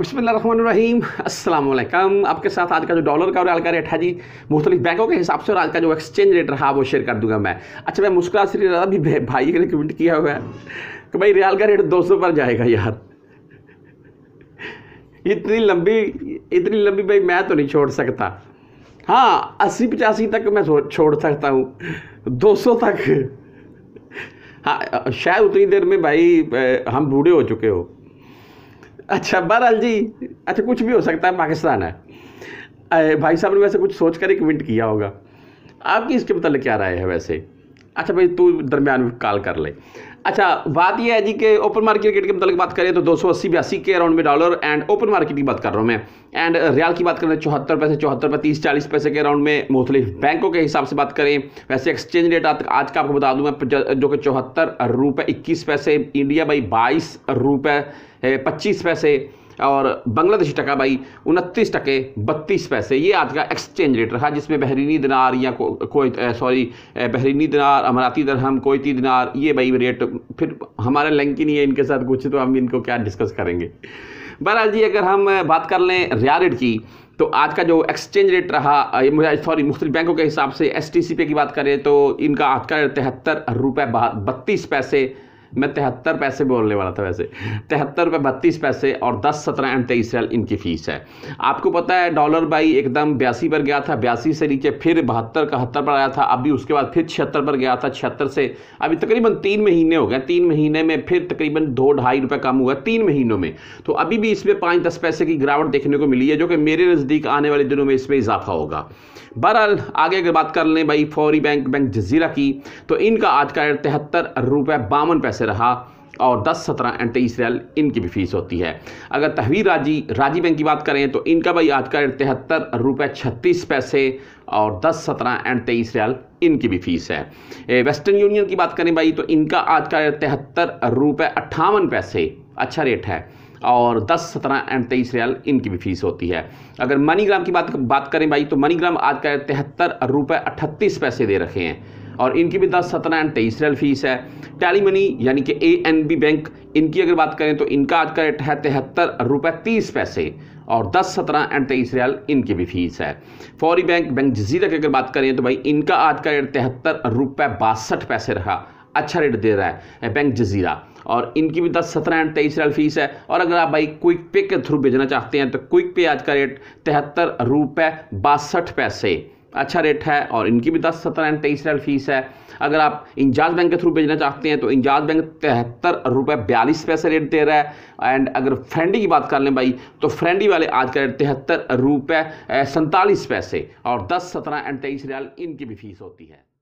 बसमीम अल्लाम आपके साथ आज का जो डॉलर का और आल का रेट है जी मुख्तलिफ बैंकों के हिसाब से और आज का जो एक्सचेंज रेट रहा वो शेयर कर दूंगा मैं अच्छा मैं मुस्कुरा श्री भी भाई ने कमेंट किया हुआ है कि भाई रियाल का रेट दो सौ पर जाएगा यार इतनी लंबी इतनी लंबी भाई मैं तो नहीं छोड़ सकता हाँ अस्सी पचासी तक मैं छोड़ सकता हूँ दो सौ तक हाँ शायद उतनी देर में भाई हम बूढ़े हो चुके हो अच्छा बहरहाल जी अच्छा कुछ भी हो सकता है पाकिस्तान है भाई साहब ने वैसे कुछ सोच कर एक मिनट किया होगा आपकी इसके मतलब क्या राय है वैसे अच्छा भाई तू दरमियान में कॉल कर ले अच्छा बात यह है जी कि ओपन मार्केट रेट के मतलब बात करें तो दो सौ अस्सी बयासी के अराउंड में डॉलर एंड ओपन मार्केट की बात कर रहा हूँ मैं एंड रियाल की बात करें चौहत्तर पैसे चौहत्तर पैसे तीस चालीस पैसे के अराउंड में मुख्तलि बैंकों के हिसाब से बात करें वैसे एक्सचेंज रेट आज का आपको बता दूँ मैं जो कि चौहत्तर रुपये इक्कीस पैसे इंडिया बाई बाईस रुपये पच्चीस पैसे और बांग्लादेशी टका भाई उनतीस टके बत्तीस पैसे ये आज का एक्सचेंज रेट रहा जिसमें बहरीनी दिनार या को, कोई सॉरी बहरीनी दिनार अमराती दरहम कोयती दिनार ये भाई रेट फिर हमारा लिंक ही नहीं है इनके साथ कुछ तो हम इनको क्या डिस्कस करेंगे बहरहाल जी अगर हम बात कर लें रिया रेट की तो आज का जो एक्सचेंज रेट रहा सॉरी मुख्तलि बैंकों के हिसाब से एस टी सी पे की बात करें तो इनका आज का तिहत्तर रुपये बत्तीस पैसे मैं तिहत्तर पैसे बोलने वाला था वैसे तिहत्तर रुपये बत्तीस पैसे और दस सत्रह एंड तेईस रैल इनकी फ़ीस है आपको पता है डॉलर बाई एकदम बयासी पर गया था बयासी से नीचे फिर बहत्तर कहत्तर पर आया था अभी उसके बाद फिर छिहत्तर पर गया था छिहत्तर से अभी तकरीबन तीन महीने हो गए तीन महीने में फिर तकरीबन दो ढाई रुपये कम हुआ तीन महीनों में तो अभी भी इसमें पाँच दस पैसे की गिरावट देखने को मिली है जो कि मेरे नज़दीक आने वाले दिनों में इसमें इजाफा होगा बहरहाल आगे अगर बात कर लें भाई फौरी बैंक बैंक जजीरा की तो इनका आज का रेट तिहत्तर रुपये बावन पैसे से रहा और 10-17 तेईस रैल इनकी भी फीस होती है अगर तहवीर राजी राजी बैंक की बात करें तो इनका भाई आज का तिहत्तर रुपये छत्तीस पैसे और 10-17 एंड तेईस रियाल इनकी भी फीस है वेस्टर्न यूनियन की बात करें भाई तो इनका आज का तिहत्तर रुपये अट्ठावन पैसे अच्छा रेट है और 10, 17 एंड तेईस रियाल इनकी भी फीस होती है अगर मनीग्राम की बात बात करें भाई तो मनीग्राम आज का तिहत्तर रुपये अठतीस पैसे दे रखे हैं और इनकी भी दस सत्रह एंड तेईस रियल फीस है टैली मनी यानी कि ए एन बी बैंक इनकी अगर बात करें तो इनका आज का रेट है तिहत्तर रुपये तीस पैसे और दस सत्रह एंड तेईस रियल इनकी भी फीस है फौरी बैंक बैंक जजीरा की अगर बात करें तो भाई इनका आज का रेट तिहत्तर रुपये बासठ पैसे रहा अच्छा रेट दे रहा है बैंक जजीरा और इनकी भी दस सत्रह एंड तेईस रियल फीस है और अगर आप भाई क्विक पे के थ्रू भेजना चाहते हैं तो क्विक पे आज का रेट तिहत्तर रुपये बासठ पैसे अच्छा रेट है और इनकी भी दस सत्रह एंड तेईस रियल फीस है अगर आप इंजाज बैंक के थ्रू भेजना चाहते हैं तो इंजाज बैंक तिहत्तर रुपये बयालीस पैसे रेट दे रहा है एंड अगर फ्रेंडी की बात कर लें भाई तो फ्रेंडी वाले आज का रेट तिहत्तर रुपये सैंतालीस पैसे और दस सत्रह एंड तेईस रियल इनकी भी फीस होती है